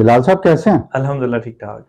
बिलाल साहब कैसे हैं अल्हम्दुलिल्लाह ठीक ठाक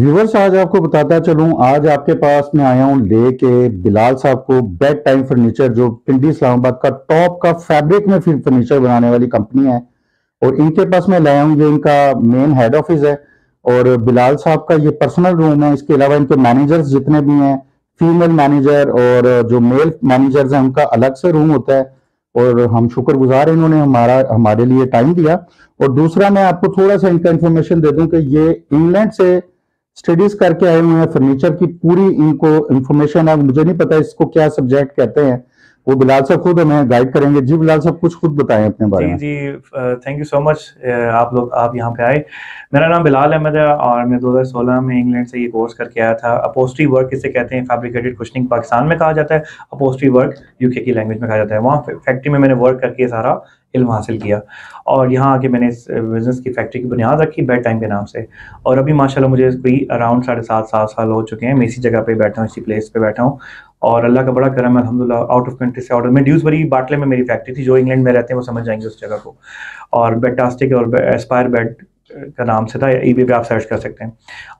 व्यूवर्स आज आपको बताता चलूं आज आपके पास मैं आया हूं लेके बिलाल साहब को बेड टाइम फर्नीचर जो पिंडी इस्लामाबाद का टॉप का फैब्रिक में फर्नीचर बनाने वाली कंपनी है और इनके पास मैं लाया हूं ये इनका मेन हेड ऑफिस है और बिलाल साहब का ये पर्सनल रूम है इसके अलावा इनके मैनेजर्स जितने भी हैं फीमेल मैनेजर और जो मेल मैनेजर्स हैं उनका अलग से रूम होता है और हम शुक्रगुजार हैं इन्होंने हमारा हमारे लिए टाइम दिया और दूसरा मैं आपको थोड़ा सा इनका इन्फॉर्मेशन दे दूं कि ये इंग्लैंड से स्टडीज करके आए हुए हैं फर्नीचर की पूरी इनको इन्फॉर्मेशन है मुझे नहीं पता इसको क्या सब्जेक्ट कहते हैं वो बिलाल साहब खुद हमें गाइड करेंगे जी बिलाल साहब कुछ खुद बताएं अपने बारे में जी थैंक यू सो मच आप लोग आप यहाँ पे आए मेरा नाम बिलाल अहमद है और मैं 2016 में इंग्लैंड से ये कोर्स करके आया था अपोस्ट्री वर्क इसे कहते हैं फैब्रिकेटेड कुशनिंग पाकिस्तान में कहा जाता है अपोस्ट्री वर्क यूके की लैंग्वेज में कहा जाता है वहाँ फैक्ट्री में मैंने वर्क करके सारा इल्म हासिल किया और यहाँ आके मैंने इस बिज़नेस की फैक्ट्री की बुनियाद रखी बेड टाइम के नाम से और अभी माशाल्लाह मुझे कोई अराउंड साढ़े सात सात साल हो चुके हैं मैं इसी जगह पे बैठा हूँ इसी प्लेस पे बैठा हूँ और अल्लाह का बड़ा करम अलहमदिल्ला आउट ऑफ कंट्री से ऑर्डर में ड्यूसबरी बाटले में मेरी फैक्ट्री थी जो इंग्लैंड में रहते हैं वो समझ जाएंगे उस जगह को और टास्टिक और एस्पायर बेड का नाम से था ई भी आप सर्च कर सकते हैं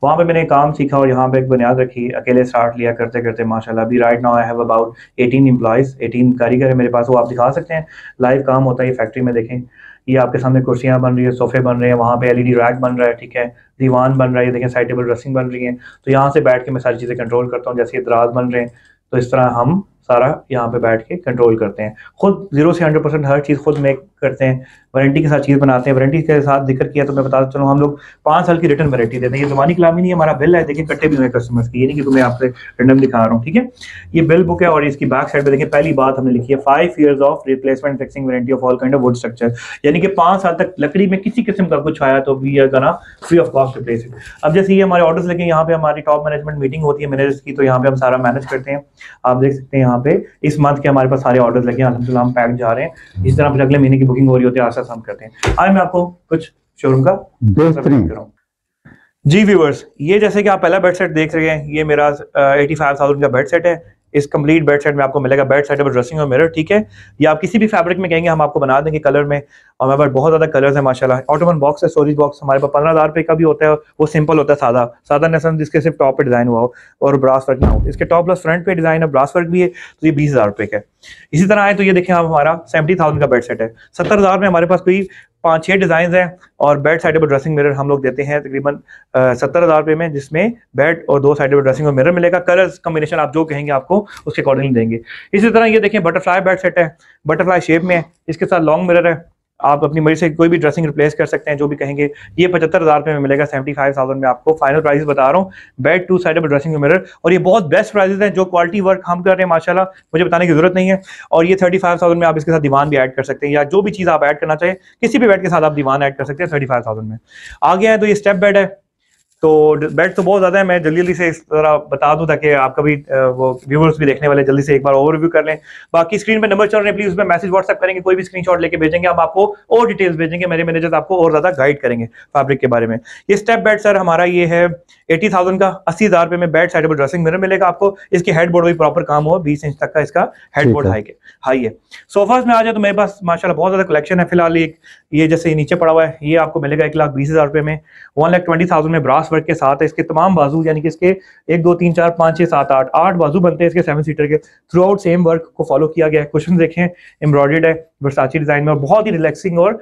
वहाँ पे मैंने काम सीखा और यहाँ पे एक बुनियाद रखी अकेले स्टार्ट लिया करते करते माशाल्लाह अभी right now I have about 18 employees 18 कारीगर है मेरे पास वो आप दिखा सकते हैं लाइव काम होता है फैक्ट्री में देखें ये आपके सामने कुर्सियाँ बन रही है सोफे बन रहे हैं वहाँ पे एलईडी रैक बन रहा है ठीक है दीवान बन रहा है देखें साइड टेबल ड्रेसिंग बन रही है तो यहाँ से बैठ के मैं सारी चीज़ें कंट्रोल करता हूँ जैसे दराज बन रहे हैं तो इस तरह हम सारा यहाँ पे बैठ के कंट्रोल करते हैं खुद जीरो से हंड्रेड परसेंट हर चीज़ खुद मेक करते हैं वारंटी के साथ चीज़ बनाते हैं वारंटी के साथ जिक्र किया तो मैं बता चलूँ हम लोग पाँच साल की रिटर्न वारंटी देते हैं ये जमानी कलामी नहीं हमारा बिल है देखिए कट्टे भी हुए कस्टमर्स की ये नहीं कि तुम्हें आपसे रिटर्न दिखा रहा हूँ ठीक है ये बिल बुक है और इसकी बैक साइड पर देखिए पहली बात हमने लिखी है five years of replacement fixing warranty of all kind of wood structure यानी कि पाँच साल तक लकड़ी में किसी किस्म का कुछ आया तो we are gonna free of cost replace अब जैसे ये हमारे ऑर्डर्स लगे यहाँ पे हमारी टॉप मैनेजमेंट मीटिंग होती है मैनेजर्स की तो यहाँ पे हम सारा मैनेज करते हैं आप देख सकते हैं यहाँ पे इस मंथ के हमारे पास सारे ऑर्डर लगे हैं अलहमदिल्ला हम पैक जा रहे हैं इस तरह अगले महीने की बुकिंग हो रही होती है आशा हम करते हैं आज मैं आपको कुछ शोरूम का जी व्यूवर्स ये जैसे कि आप पहला बेड सेट देख रहे हैं ये मेरा एटी फाइव थाउजेंड का बेड सेट है इस कंप्लीट बेड सेट में आपको मिलेगा बेड सेट और ड्रेसिंग और मिरर ठीक है या आप किसी भी फैब्रिक में कहेंगे हम आपको बना देंगे कलर में और हमारे पास बहुत ज़्यादा कलर्स हैं माशाल्लाह ऑटोमन बॉक्स है स्टोरेज बॉक्स हमारे पास पंद्रह हज़ार का भी होता है वो सिंपल होता है सादा सादा नेसन जिसके सिर्फ टॉप पर डिज़ाइन हुआ हो और ब्रास वर्क ना हो इसके टॉप प्लस फ्रंट पे डिज़ाइन है ब्रास वर्क भी है तो ये बीस हज़ार का इसी तरह आए तो ये देखें आप हमारा सेवेंटी थाउजेंड का बेड सेट है सत्तर हज़ार में हमारे पास कोई पांच छह डिज़ाइन हैं और बेड साइडेबल ड्रेसिंग मिरर हम लोग देते हैं तकरीबन सत्तर हज़ार रुपये में जिसमें बेड और दो साइडेबल ड्रेसिंग और मिरर मिलेगा कलर्स कम्बिनेशन आप जो कहेंगे आपको उसके अकॉर्डिंगली देंगे इसी तरह ये देखें बटरफ्लाई बेड सेट है बटरफ्लाई शेप में है इसके साथ लॉन्ग मिरर है आप अपनी मर्जी से कोई भी ड्रेसिंग रिप्लेस कर सकते हैं जो भी कहेंगे ये पचहत्तर हज़ार में मिलेगा सेवेंटी फाइव थाउजेंड में आपको फाइनल प्राइस बता रहा हूँ bed two side dressing mirror और ये बहुत बेस्ट प्राइजेस हैं जो क्वालिटी वर्क हम कर रहे हैं माशाला मुझे बताने की जरूरत नहीं है और ये थर्टी फाइव थाउजेंड में आप इसके साथ दीवान भी ऐड कर सकते हैं या जो भी चीज़ आप ऐड करना चाहिए किसी भी बेड के साथ आप दीवान ऐड कर सकते हैं थर्टी फाइव थाउजेंड में आ गया है तो ये स्टेप बेड है तो बेट तो बहुत ज़्यादा है मैं जल्दी जल्दी से इस तरह बता दूं ताकि आपका भी वो व्यूवर्स भी देखने वाले जल्दी से एक बार ओवरव्यू कर लें बाकी स्क्रीन पे नंबर चल रहे हैं प्लीज़ उसमें मैसेज व्हाट्सअप करेंगे कोई भी स्क्रीनशॉट लेके भेजेंगे हम आपको और डिटेल्स भेजेंगे मेरे मैनेजर आपको और ज़्यादा गाइड करेंगे फैब्रिक के बारे में ये स्टेप बेड सर हमारा ये है एटी थाउजेंड का अस्सी हज़ार रुपये में बेड साइडेबल ड्रेसिंग मेरे मिलेगा आपको इसके हेड बोर्ड भी प्रॉपर काम हो बीस इंच तक का इसका हेड बोर्ड हाई के हाई है सोफाज में आ जाए तो मेरे पास माशाला बहुत ज़्यादा कलेक्शन है फिलहाल ये जैसे नीचे पड़ा हुआ है ये आपको मिलेगा एक लाख बीस हज़ार रुपये में वन लाख ट्वेंटी थाउजेंड में ब्रास वर्क के साथ है इसके तमाम बाजू यानी कि इसके एक दो तीन चार पांच छह सात आठ आठ बाजू बनते हैं इसके सेवन सीटर के थ्रू आउट सेम वर्क को फॉलो किया गया है क्वेश्चन देखें एम्ब्रॉयडेड है वर्साची डिजाइन में और बहुत ही रिलैक्सिंग और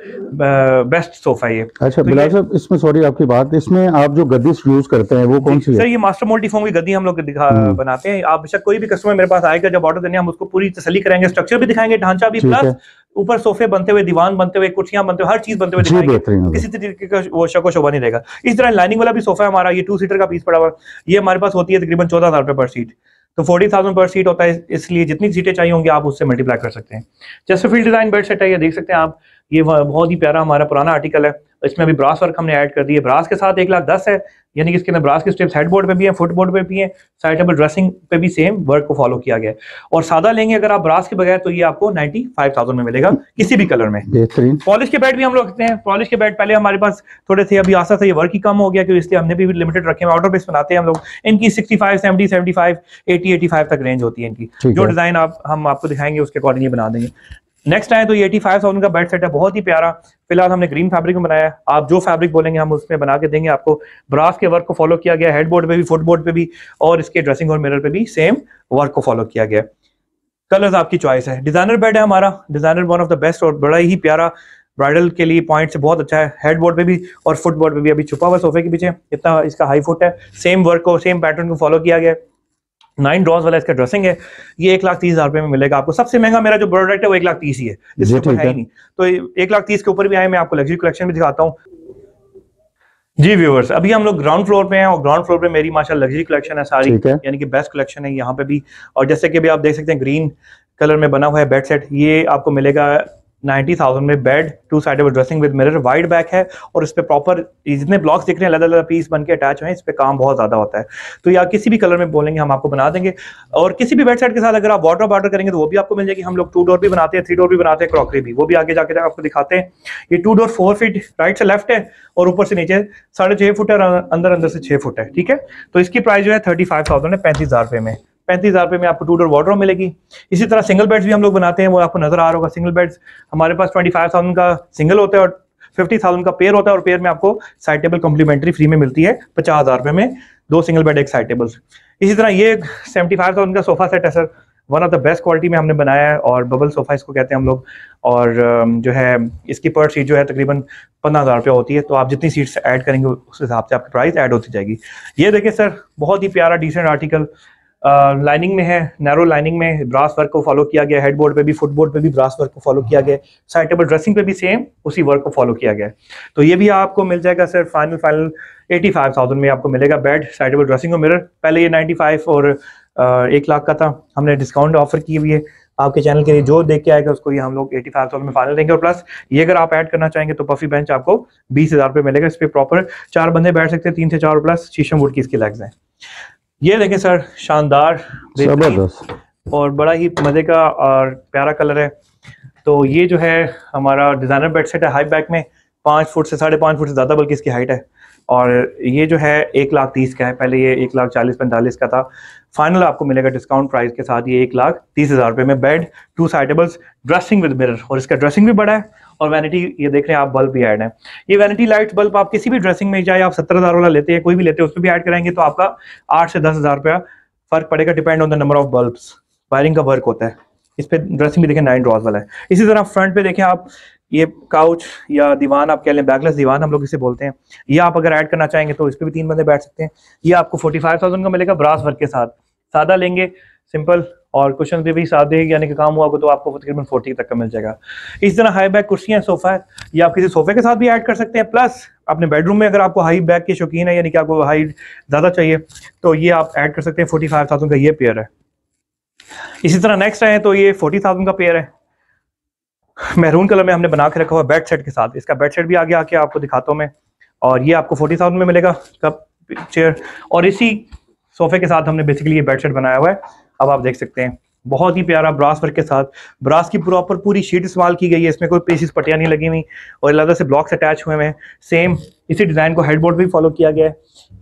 बेस्ट सोफा ये अच्छा तो साहब इसमें सॉरी आपकी बात इसमें आप जो गद्दी यूज करते हैं वो कौन सी सर ये मास्टर मोल्टीफॉर्म की गद्दी हम लोग हम्म। बनाते हैं आप बेशक कोई भी कस्टमर मेरे पास आएगा जब ऑर्डर देने हम उसको पूरी तसली करेंगे स्ट्रक्चर भी दिखाएंगे ढांचा भी प्लस ऊपर सोफे बनते हुए दीवान बनते हुए कुर्सियां बनते हुए हर चीज बनते हुए किसी तरीके का वो शको शोभा नहीं रहेगा इस तरह लाइनिंग वाला भी सोफा है हमारा ये टू सीटर का पीस पड़ा हुआ ये हमारे पास होती है तकरीबन चौदह हजार रुपए पर सीट तो फोर्टी थाउजेंड पर सीट होता है इसलिए जितनी सीटें चाहिए होंगी आप उससे मल्टीप्लाई कर सकते हैं जैसे फील्ड डिजाइन बेड सेट है ये देख सकते हैं आप ये बहुत ही प्यारा हमारा पुराना आर्टिकल है इसमें अभी ब्रास वर्क हमने ऐड कर दिया ब्रास के साथ एक लाख दस है यानी कि इसके अंदर ब्रास के स्टेप्स हेडबोर्ड बोर्ड पे भी हैं फुटबोर्ड पे भी हैं साइड टेबल ड्रेसिंग पे भी सेम वर्क को फॉलो किया गया और सादा लेंगे अगर आप ब्रास के बगैर तो ये आपको नाइनटी फाइव थाउजेंड में मिलेगा किसी भी कलर में पॉलिश के बैट भी हम लोग रखते हैं पॉलिश के बैट पहले हमारे पास थोड़े थे अभी आशा था ये वर्क ही कम हो गया क्योंकि इसलिए हमने भी लिमिटेड रखे हैं आउटर बेस बनाते हैं हम लोग इनकी sixty five seventy seventy five eighty तक रेंज होती है इनकी जो डिजाइन आप हम आपको दिखाएंगे उसके अकॉर्डिंग बना देंगे नेक्स्ट आए तो ये एटी फाइव थाउजेंड का बेड सेट है बहुत ही प्यारा फिलहाल हमने ग्रीन फैब्रिक में बनाया आप जो फैब्रिक बोलेंगे हम उसमें बना के देंगे आपको ब्रास के वर्क को फॉलो किया गया हेडबोर्ड पे भी फुटबोर्ड पे भी और इसके ड्रेसिंग और मिरर पे भी सेम वर्क को फॉलो किया गया कलर्स आपकी चॉइस है डिजाइनर बेड है हमारा designer one of the best और बड़ा ही प्यारा ब्राइडल के लिए पॉइंट बहुत अच्छा है हेडबोर्ड पे भी और फुटबोर्ड पे भी अभी छुपा हुआ सोफे के पीछे इतना इसका हाई फुट है सेम वर्क को सेम पैटर्न को फॉलो किया गया है नाइन ड्रॉज वाला इसका ड्रेसिंग है ये एक लाख तीस हजार में मिलेगा आपको सबसे महंगा मेरा जो प्रोडक्ट है वो एक लाख तीस ही है इसके ऊपर है नहीं तो एक लाख तीस के ऊपर भी आए मैं आपको लग्जरी कलेक्शन भी दिखाता हूँ जी व्यूवर्स अभी हम लोग ग्राउंड फ्लोर पे हैं और ग्राउंड फ्लोर पे मेरी माशा लग्जरी कलेक्शन है सारी यानी कि बेस्ट कलेक्शन है यहाँ पे भी और जैसे कि अभी आप देख सकते हैं ग्रीन कलर में बना हुआ है बेड सेट ये आपको मिलेगा नाइनटी थाउजेंड में bed two side dressing with mirror wide back है और इस पर प्रॉपर जितने ब्लॉक्स दिख रहे हैं अलग अलग पीस बन के अटैच हुए हैं इस पर काम बहुत ज़्यादा होता है तो या किसी भी कलर में बोलेंगे हम आपको बना देंगे और किसी भी बेड साइड के साथ अगर आप वाटर ऑर्डर करेंगे तो वो भी आपको मिल जाएगी हम लोग टू डोर भी बनाते हैं थ्री डोर भी बनाते हैं क्रॉकरी भी वो भी आगे जाके आपको दिखाते हैं ये two door four feet right से लेफ्ट है और ऊपर से नीचे साढ़े छह फुट है और अंदर अंदर से छह फुट है ठीक है तो इसकी प्राइस जो है थर्टी फाइव थाउजेंड है पैंतीस हज़ार रुपये में पैंतीस हज़ार रुपये में आपको टू डोर वार्ड्रोप मिलेगी इसी तरह सिंगल बेड्स भी हम लोग बनाते हैं वो आपको नजर आ रहा होगा सिंगल बेड्स हमारे पास ट्वेंटी फाइव थाउजेंड का सिंगल होता है और फिफ्टी थाउजेंड का पेयर होता है और पेयर में आपको साइड टेबल कॉम्प्लीमेंट्री फ्री में मिलती है पचास हज़ार रुपये में दो सिंगल बेड एक साइड टेबल्स इसी तरह ये सेवेंटी फाइव थाउजेंड का सोफा सेट है sir one of the best quality में हमने बनाया है और बबल सोफा इसको कहते हैं हम लोग और जो है इसकी पर सीट जो है तकरीबन पंद्रह हज़ार रुपया होती है तो आप जितनी सीट्स ऐड करेंगे उस हिसाब से आपकी प्राइस ऐड होती जाएगी ये देखें सर बहुत ही प्यारा डिसेंट आर्टिकल लाइनिंग में है नैरो लाइनिंग में ब्रास वर्क को फॉलो किया गया हेडबोर्ड पे भी फुटबोर्ड पे भी ब्रास वर्क को फॉलो किया गया साइड टेबल ड्रेसिंग पे भी सेम उसी वर्क को फॉलो किया गया तो ये भी आपको मिल जाएगा sir final final eighty five thousand में आपको मिलेगा बेड साइड टेबल ड्रेसिंग और मिरर पहले ये नाइनटी फाइव और एक लाख का था हमने डिस्काउंट ऑफर किए हुई है आपके चैनल के लिए जो देख के आएगा उसको ये हम लोग एटी फाइव थाउजेंड में फाइनल देंगे और प्लस ये अगर आप ऐड करना चाहेंगे तो पफी बेंच आपको बीस हज़ार रुपये मिलेगा इस पर प्रॉपर चार बंदे बैठ सकते हैं तीन से चार प्लस शीशम वुड की इसकी लेग्स हैं ये देखें सर शानदार और बड़ा ही मज़े का और प्यारा कलर है तो ये जो है हमारा डिज़ाइनर बेड सेट है हाई बैक में पांच फुट से साढ़े पांच फुट से ज़्यादा बल्कि इसकी हाइट है और ये जो है एक लाख तीस का है पहले ये एक लाख चालीस पैंतालीस का था फाइनल आपको मिलेगा डिस्काउंट प्राइस के साथ ये एक लाख तीस हज़ार रुपये में bed two side tables dressing with mirror और इसका ड्रेसिंग भी बड़ा है और वैनिटी ये देख रहे हैं आप बल्ब भी ऐड है ये वैनिटी लाइट बल्ब आप किसी भी ड्रेसिंग में चाहे आप सत्तर हज़ार वाला लेते हैं कोई भी लेते हैं उसमें भी ऐड कराएंगे तो आपका आठ से दस हज़ार रुपया फर्क पड़ेगा depend on the number of bulb wiring का वर्क होता है इस पर ड्रेसिंग भी देखें नाइन ड्रॉज वाला है इसी तरह फ्रंट पे देखें आप ये काउच या दीवान आप कह लें बैगलेस दीवान हम लोग इसे बोलते हैं ये आप अगर ऐड करना चाहेंगे तो इस पर भी तीन बंदे बैठ सकते हैं ये आपको फोर्टी का मिलेगा ब्रास वर्क के साथ सादा लेंगे सिंपल और क्वेश्चन भी साथ यानी कि काम हुआ तो आपको तकरीबन फोर्टी तक का मिल जाएगा इस तरह हाई बैक कुर्सियां सोफा है ये आप किसी सोफे के साथ भी ऐड कर सकते हैं प्लस अपने बेडरूम में अगर आपको हाई बैक के शौकीन है यानी कि आपको हाई ज़्यादा चाहिए तो ये आप ऐड कर सकते हैं फोर्टी फाइव थाउजेंड का ये पेयर है इसी तरह नेक्स्ट आए तो ये फोर्टी थाउजेंड का पेयर है महरून कलर में हमने बना के रखा हुआ बेड सेट के साथ इसका बेड सेट भी आगे आके आपको दिखाता हूँ मैं और ये आपको फोर्टी थाउजेंड में मिलेगा कप चेयर और इसी सोफे के साथ हमने बेसिकली ये बेड सेट बनाया हुआ है अब आप देख सकते हैं बहुत ही प्यारा ब्रास वर्क के साथ ब्रास की प्रॉपर पूरी शीट इस्तेमाल की गई है इसमें कोई पीसिस पटियाँ नहीं लगी हुई और अलग से ब्लॉक्स अटैच हुए हुए हैं सेम इसी डिज़ाइन को हेडबोर्ड भी फॉलो किया गया है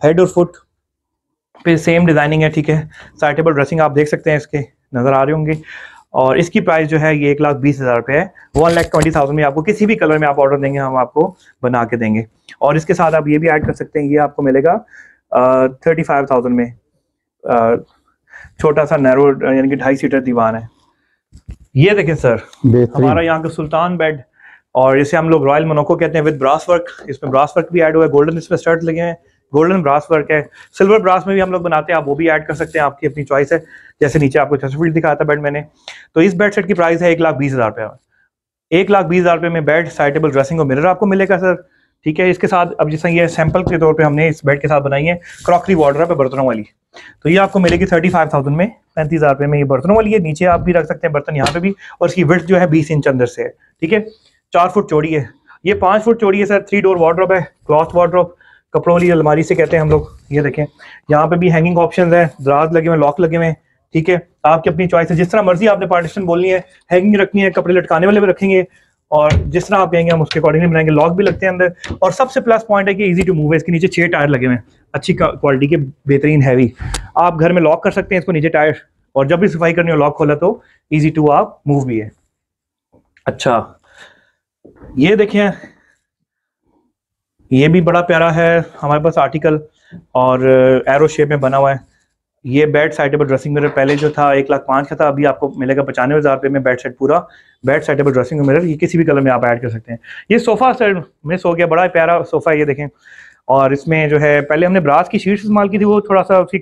हेड और फुट पे सेम डिज़ाइनिंग है ठीक है साइटेबल ड्रेसिंग आप देख सकते हैं इसके नज़र आ रहे होंगे और इसकी प्राइस जो है ये एक लाख बीस हज़ार रुपये है वन लाख ट्वेंटी थाउजेंड में आपको किसी भी कलर में आप ऑर्डर देंगे हम आपको बना के देंगे और इसके साथ आप ये भी ऐड कर सकते हैं ये आपको मिलेगा थर्टी फाइव थाउजेंड में छोटा सा नैरो यानी कि ढाई सीटर दीवान है ये देखें सर हमारा यहाँ का सुल्तान बेड और इसे हम लोग रॉयल मोनोको कहते हैं विद ब्रास वर्क इसमें ब्रास वर्क भी ऐड हुआ है गोल्डन इसमें स्टर्ट लगे हैं गोल्डन ब्रास वर्क है सिल्वर ब्रास में भी हम लोग बनाते हैं आप वो भी ऐड कर सकते हैं आपकी अपनी चॉइस है जैसे नीचे आपको चेस्टफील्ड दिखाया था बेड मैंने तो इस बेड सेट की प्राइस है एक लाख बीस हज़ार रुपये एक लाख बीस हज़ार रुपये में बेड साइटेबल ड्रेसिंग और मिरर आपको मिलेगा सर ठीक है इसके साथ अब जैसा ये सैंपल के तौर पे हमने इस बेड के साथ बनाई है क्रॉकरी वॉर्डर पे बर्तनों वाली तो ये आपको मिलेगी थर्टी फाइव थाउजेंड में पैंतीस हज़ार रुपये में ये बर्तनों वाली है नीचे आप भी रख सकते हैं बर्तन यहाँ पे भी और इसकी विर्थ जो है बीस इंच अंदर से है ठीक है चार फुट चौड़ी है ये पांच फुट चौड़ी है सर थ्री डोर वार्ड्रॉप है क्लॉथ वार्ड्रॉप कपड़ों वाली अलमारी से कहते हैं हम लोग ये देखें यहाँ पे भी हैंगिंग ऑप्शन है दराज लगे हुए लॉक लगे हुए ठीक है आपकी अपनी चॉइस है जिस तरह मर्जी आपने पार्टीशन बोलनी है हैंगिंग रखनी है कपड़े लटकाने वाले भी रखेंगे और जिस तरह आप कहेंगे हम उसके अकॉर्डिंगली बनाएंगे लॉक भी लगते हैं अंदर और सबसे प्लस पॉइंट है कि इजी टू मूव है इसके नीचे छह टायर लगे हुए हैं अच्छी क्वालिटी के बेहतरीन हैवी आप घर में लॉक कर सकते हैं इसको नीचे टायर और जब भी सफाई करनी हो लॉक खोला तो ईजी टू आप मूव भी है अच्छा ये देखिए ये भी बड़ा प्यारा है हमारे पास आर्टिकल और एरो शेप में बना हुआ है ये बेड साइटेबल ड्रेसिंग मिरर पहले जो था एक लाख पाँच का था अभी आपको मिलेगा पचानवे हज़ार रुपये में बेड सेट पूरा बेड साइटेबल ड्रेसिंग मिरर ये किसी भी कलर में आप ऐड कर सकते हैं ये सोफ़ा सर मिस हो गया बड़ा प्यारा सोफ़ा ये देखें और इसमें जो है पहले हमने ब्रास की शीट्स इस्तेमाल की थी वो थोड़ा सा उसकी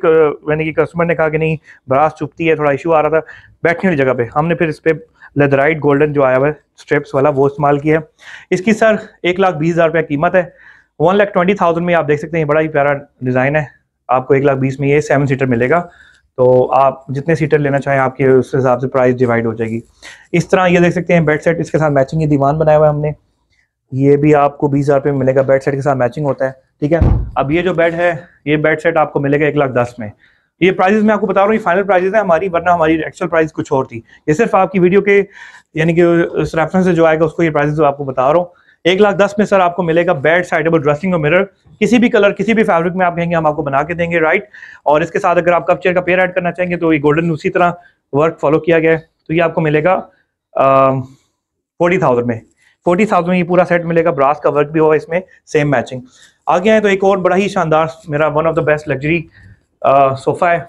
यानी कि कस्टमर ने कहा कि नहीं ब्रास चुपती है थोड़ा इशू आ रहा था बैठने वाली जगह पे हमने फिर इस पर लेदराइट गोल्डन जो आया हुआ है स्ट्रिप्स वाला वो इस्तेमाल किया है इसकी सर एक लाख बीस हज़ार रुपया कीमत है वन लाख ट्वेंटी थाउजेंड में आप देख सकते हैं बड़ा ही प्यारा डिज़ाइन है आपको एक लाख बीस में ये सेवन सीटर मिलेगा तो आप जितने सीटर लेना चाहें आपके उस हिसाब से प्राइस डिवाइड हो जाएगी इस तरह ये देख सकते हैं बेड सेट इसके साथ मैचिंग ये दीवान बनाया हुआ है हमने ये भी आपको बीस हज़ार रुपये में मिलेगा बेड सेट के साथ मैचिंग होता है ठीक है अब ये जो बेड है ये बेड सेट आपको मिलेगा एक लाख दस में ये प्राइजेस मैं आपको बता रहा हूँ ये फाइनल प्राइजेस है हमारी वरना हमारी एक्चुअल प्राइस कुछ और थी ये सिर्फ आपकी वीडियो के यानी कि उस रेफरेंस से जो आएगा उसको ये प्राइजेस आपको बता रहा हूँ एक लाख दस में सर आपको मिलेगा बेड साइडेबल ड्रेसिंग और मिरर किसी भी कलर किसी भी फैब्रिक में आप कहेंगे हम आपको बना के देंगे राइट और इसके साथ अगर आप कप चेयर का पेयर ऐड करना चाहेंगे तो ये गोल्डन उसी तरह वर्क फॉलो किया गया तो ये आपको मिलेगा फोर्टी थाउजेंड में फोर्टी थाउजेंड में ये पूरा सेट मिलेगा ब्रास का वर्क भी होगा इसमें सेम मैचिंग आगे आए तो एक और बड़ा ही शानदार मेरा one of the best luxury sofa है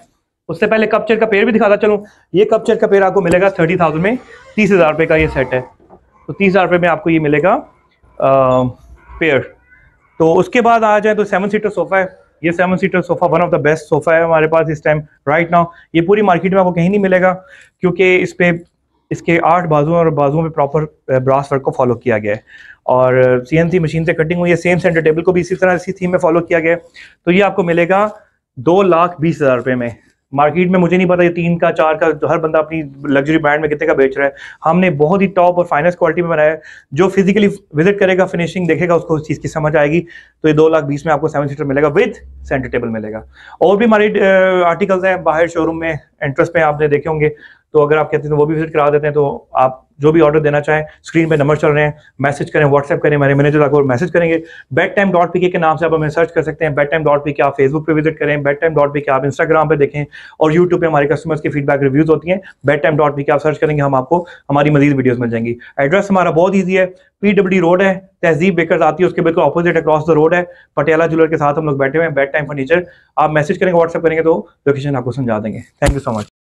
उससे पहले कप चेयर का पेयर भी दिखाता चलूँ ये कप चेयर का पेयर आपको मिलेगा थर्टी थाउजेंड में तीस हज़ार रुपये का ये सेट है तो तीस हज़ार रुपये में आपको ये मिलेगा पेयर तो उसके बाद आ जाए तो सेवन सीटर सोफ़ा है ये seven seater sofa one of the best sofa है हमारे पास इस टाइम राइट नाउ ये पूरी मार्केट में आपको कहीं नहीं मिलेगा क्योंकि इस पे इसके आठ बाजुओं और बाजुओं में प्रॉपर ब्रास वर्क को फॉलो किया गया है और सीएनसी मशीन से कटिंग हुई है सेम सेंटर टेबल को भी इसी तरह इसी थीम में फॉलो किया गया है तो ये आपको मिलेगा दो लाख बीस हज़ार रुपये में मार्केट में मुझे नहीं पता ये तीन का चार का तो हर बंदा अपनी लग्जरी ब्रांड में कितने का बेच रहा है हमने बहुत ही टॉप और फाइनेस्ट क्वालिटी में बनाया है जो फिजिकली विजिट करेगा फिनिशिंग देखेगा उसको उस चीज़ की समझ आएगी तो ये दो लाख बीस में आपको सेवन सीटर मिलेगा विद सेंटर टेबल मिलेगा और भी हमारे आर्टिकल्स हैं बाहर शोरूम में एंट्रेस पे आपने देखे होंगे तो अगर आप कहते हैं तो वो भी विजिट करा देते हैं तो आप जो भी ऑर्डर देना चाहें स्क्रीन पे नंबर चल रहे हैं मैसेज करें व्हाट्सएप करें हमारे मैनेजर आपको मैसेज करेंगे बेड टाइम डॉट पी के नाम से आप हमें सर्च कर सकते हैं बेड टाइम डॉट पी के आप फेसबुक पे विजिट करें बेड टाइम डॉट पी के आप इंस्टाग्राम पे देखें और यूट्यूब पे हमारे कस्टमर्स की फीडबैक रिव्यूज होती हैं बेड टाइम डॉट पी के आप सर्च करेंगे हम आपको हमारी मजीद वीडियोज मिल जाएंगी एड्रेस हमारा बहुत ईजी है पी डब्ल्यू रोड है तहजीब बेकर आती है उसके बिल्कुल अपोजिट अक्रॉस द रोड है पटियाला ज्वेलर के साथ हम लोग बैठे हुए हैं बेड टाइम फर्नीचर आप मैसेज करेंगे व्हाट्सएप करेंगे तो लोकेशन आपको समझा देंगे थैंक यू सो मच